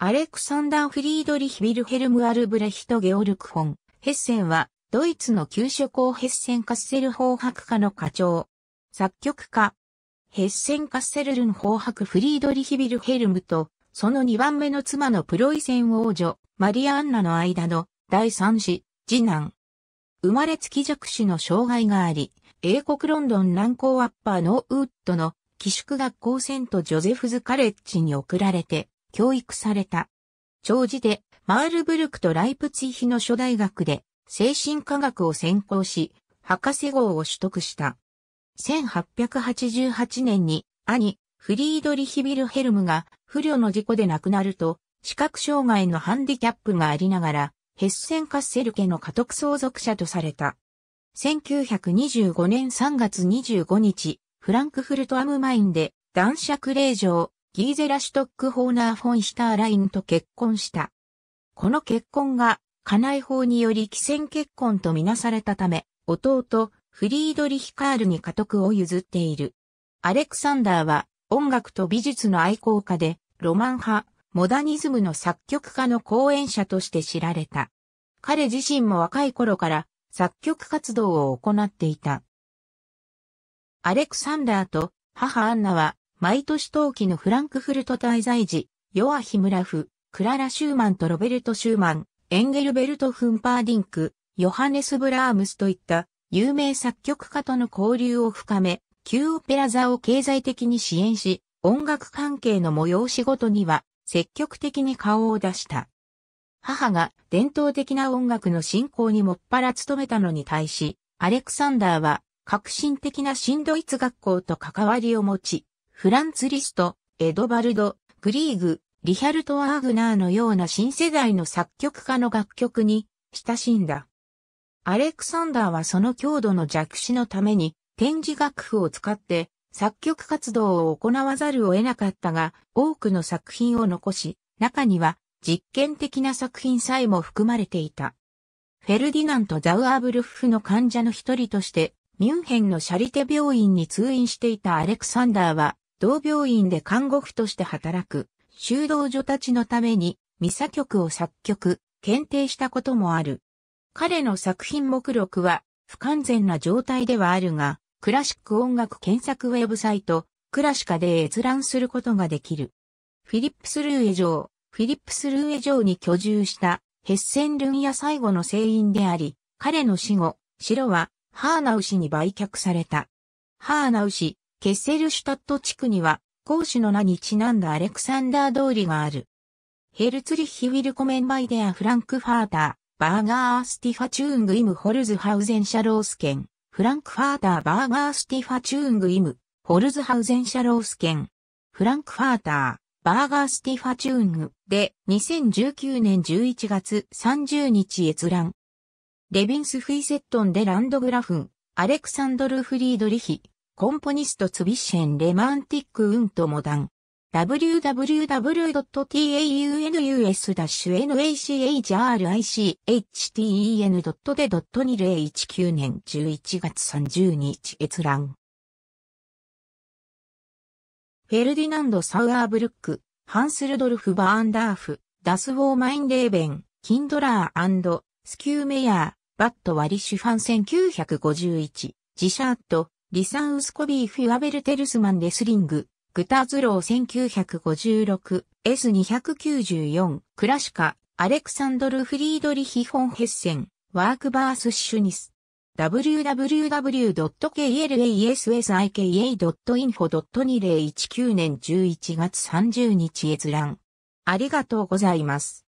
アレクサンダー・フリードリヒ・ビルヘルム・アルブレヒト・ゲオルク・フォン・ヘッセンは、ドイツの旧諸侯ヘッセン・カッセル法白家の課長、作曲家、ヘッセン・カッセルルン法白フリードリヒ・ビルヘルムと、その2番目の妻のプロイセン王女、マリアンナの間の第3子、次男。生まれつき弱視の障害があり、英国ロンドン南高アッパーノーウッドの寄宿学校セントジョゼフズカレッジに送られて、教育された。長寿でマールブルクとライプツィヒの諸大学で精神科学を専攻し、博士号を取得した。1888年に兄、フリードリヒ・ビルヘルムが不慮の事故で亡くなると、視覚障害のハンディキャップがありながら、ヘッセンカッセル家の家督相続者とされた。1925年3月25日、フランクフルト・アムマインで男爵令嬢、ギーゼラ・シュトックホーナー・フォン・ヒターラインと結婚した。この結婚が、家内法により既戦結婚とみなされたため、弟、フリードリヒ・カールに家督を譲っている。アレクサンダーは、音楽と美術の愛好家で、ロマン派、モダニズムの作曲家の講演者として知られた。彼自身も若い頃から作曲活動を行っていた。アレクサンダーと母アンナは毎年冬季のフランクフルト滞在時、ヨアヒムラフ、クララ・シューマンとロベルト・シューマン、エンゲルベルト・フンパーディンク、ヨハネス・ブラームスといった有名作曲家との交流を深め、旧オペラ座を経済的に支援し、音楽関係の催しごとには積極的に顔を出した。母が伝統的な音楽の振興にもっぱら務めたのに対し、アレクサンダーは革新的な新ドイツ学校と関わりを持ち、フランツ・リスト、エドバルド、グリーグ、リヒャルト・アーグナーのような新世代の作曲家の楽曲に親しんだ。アレクサンダーはその強度の弱視のために展示楽譜を使って作曲活動を行わざるを得なかったが、多くの作品を残し、中には実験的な作品さえも含まれていた。フェルディナント・ザウアーブルフの患者の一人として、ミュンヘンのシャリテ病院に通院していたアレクサンダーは、同病院で看護婦として働く修道女たちのためにミサ曲を作曲、検定したこともある。彼の作品目録は不完全な状態ではあるが、クラシック音楽検索ウェブサイト、クラシカで閲覧することができる。フィリップスルーエ城、フィリップスルーエ城に居住したヘッセンルンや最後の聖員であり、彼の死後、城はハーナウ氏に売却された。ハーナウ氏、ケッセルシュタット地区には、公主の名にちなんだアレクサンダー通りがある。ヘルツリッヒ・ウィルコメンバイデア・フランクファーター、バーガー・スティファ・チューング・イム・ホルズ・ハウゼン・シャロースケン、フランクファーター・バーガー・スティファ・チューング・イム、ホルズ・ハウゼン・シャロースケン、フランクファーター、バーガー・スティファ・チューングで2019年11月30日閲覧。レビンス・フィーセットン・デ・ランドグラフン、アレクサンドル・フリードリヒ、コンポニストツビッシェンレマンティックウントモダン。www.taunus-nachricten.de.2019 h 年11月30日閲覧。フェルディナンド・サウアーブルック、ハンスルドルフ・バーンダーフ、ダス・ウォー・マインレーベン、キンドラースキューメヤー、バット・ワリシュファン1951、ジシャート、リサンウスコビーフィワベルテルスマンレスリング、グターズロー 1956S294、クラシカ、アレクサンドル・フリードリヒ・フォン・ヘッセン、ワークバース・シュニス。www.klassika.info.2019 年11月30日閲覧。ありがとうございます。